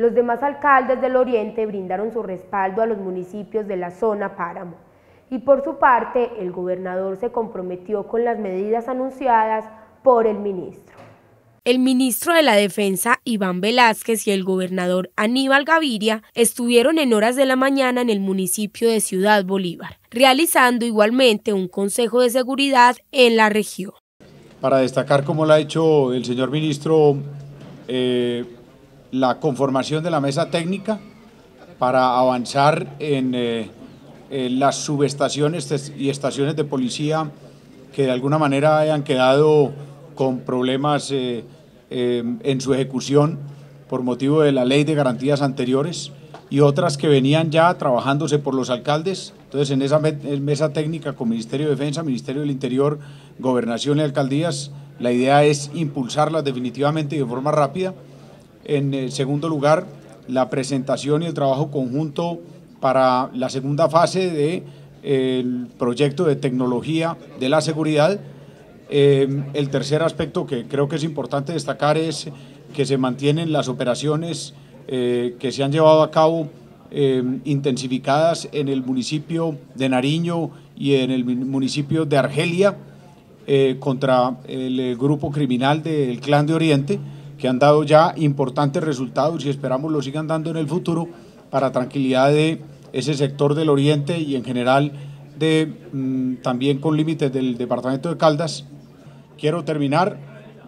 Los demás alcaldes del Oriente brindaron su respaldo a los municipios de la zona Páramo. Y por su parte, el gobernador se comprometió con las medidas anunciadas por el ministro. El ministro de la Defensa, Iván Velázquez, y el gobernador Aníbal Gaviria estuvieron en horas de la mañana en el municipio de Ciudad Bolívar, realizando igualmente un consejo de seguridad en la región. Para destacar, como lo ha hecho el señor ministro, eh, la conformación de la mesa técnica para avanzar en, eh, las subestaciones y estaciones de policía que de alguna manera hayan quedado con problemas eh, em, en su ejecución por motivo de la ley de garantías anteriores y otras que venían ya trabajándose por los alcaldes. Entonces, en esa mesa técnica con Ministerio de Defensa, Ministerio del Interior, Gobernación y Alcaldías, la idea es impulsarlas definitivamente y de forma rápida. En segundo lugar, la presentación y el trabajo conjunto para la segunda fase del proyecto de tecnología de la seguridad. Eh, el tercer aspecto que creo que es importante destacar es que se mantienen las operaciones eh, que se han llevado a cabo eh, intensificadas en el municipio de Nariño y en el municipio de Argelia contra el grupo criminal del Clan de Oriente que han dado ya importantes resultados y esperamos lo sigan dando en el futuro para tranquilidad de ese sector del oriente y en general de, mm, también con límites del departamento de Caldas. Quiero terminar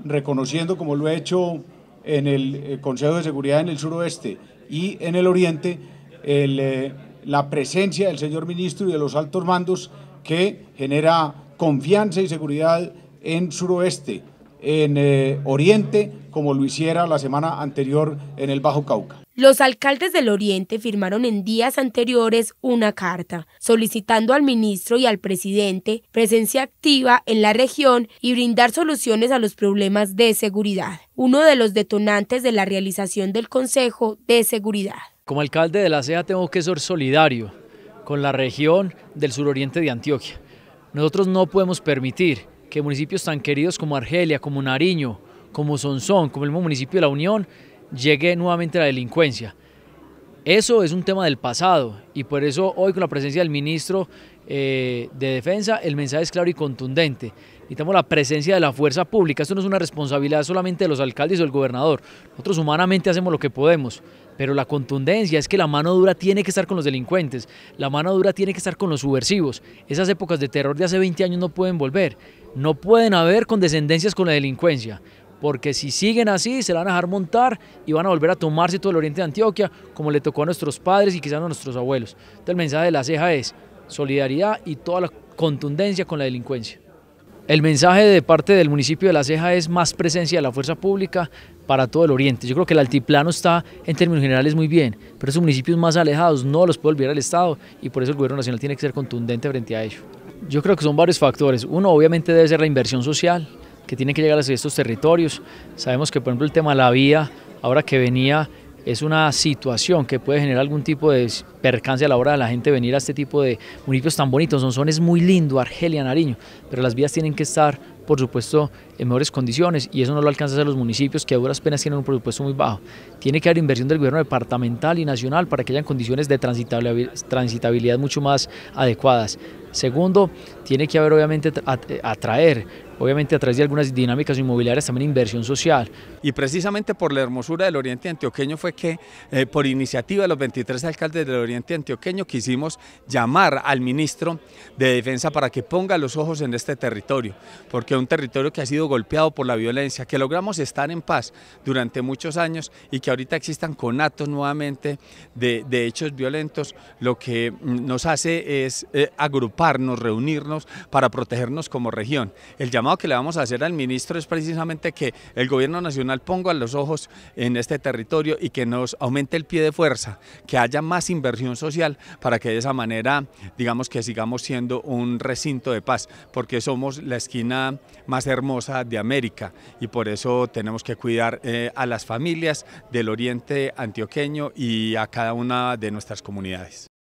reconociendo, como lo he hecho en el eh, Consejo de Seguridad en el suroeste y en el oriente, eh, la presencia del señor ministro y de los altos mandos que genera confianza y seguridad en suroeste, en eh, Oriente, como lo hiciera la semana anterior en el Bajo Cauca. Los alcaldes del Oriente firmaron en días anteriores una carta solicitando al ministro y al presidente presencia activa en la región y brindar soluciones a los problemas de seguridad, uno de los detonantes de la realización del Consejo de Seguridad. Como alcalde de la CEA tengo que ser solidario con la región del suroriente de Antioquia. Nosotros no podemos permitir que municipios tan queridos como Argelia, como Nariño, como Sonsón, como el municipio de La Unión, llegue nuevamente la delincuencia. Eso es un tema del pasado y por eso hoy con la presencia del ministro eh, de Defensa el mensaje es claro y contundente. Necesitamos la presencia de la fuerza pública. Esto no es una responsabilidad solamente de los alcaldes o del gobernador. Nosotros humanamente hacemos lo que podemos, pero la contundencia es que la mano dura tiene que estar con los delincuentes, la mano dura tiene que estar con los subversivos. Esas épocas de terror de hace 20 años no pueden volver no pueden haber condescendencias con la delincuencia, porque si siguen así se la van a dejar montar y van a volver a tomarse todo el oriente de Antioquia, como le tocó a nuestros padres y quizás a nuestros abuelos. Entonces el mensaje de la ceja es solidaridad y toda la contundencia con la delincuencia. El mensaje de parte del municipio de La Ceja es más presencia de la fuerza pública para todo el oriente. Yo creo que el altiplano está en términos generales muy bien, pero esos municipios más alejados no los puede olvidar el Estado y por eso el gobierno nacional tiene que ser contundente frente a ello. Yo creo que son varios factores. Uno obviamente debe ser la inversión social que tiene que llegar a estos territorios. Sabemos que por ejemplo el tema de la vía, ahora que venía es una situación que puede generar algún tipo de percance a la hora de la gente venir a este tipo de municipios tan bonitos. son es muy lindo, Argelia, Nariño, pero las vías tienen que estar, por supuesto, en mejores condiciones y eso no lo alcanza a los municipios que a duras penas tienen un presupuesto muy bajo. Tiene que haber inversión del gobierno departamental y nacional para que hayan condiciones de transitabilidad mucho más adecuadas. Segundo, tiene que haber obviamente atraer obviamente a través de algunas dinámicas inmobiliarias, también inversión social. Y precisamente por la hermosura del Oriente Antioqueño fue que eh, por iniciativa de los 23 alcaldes del Oriente Antioqueño quisimos llamar al ministro de Defensa para que ponga los ojos en este territorio, porque es un territorio que ha sido golpeado por la violencia, que logramos estar en paz durante muchos años y que ahorita existan conatos nuevamente de, hechos violentos, lo que mm, nos hace es eh, agruparnos, reunirnos para protegernos como región. El llamado que le vamos a hacer al ministro es precisamente que el gobierno nacional ponga los ojos en este territorio y que nos aumente el pie de fuerza, que haya más inversión social para que de esa manera, digamos que sigamos siendo un recinto de paz, porque somos la esquina más hermosa de América y por eso tenemos que cuidar eh, a las familias del oriente antioqueño y a cada una de nuestras comunidades.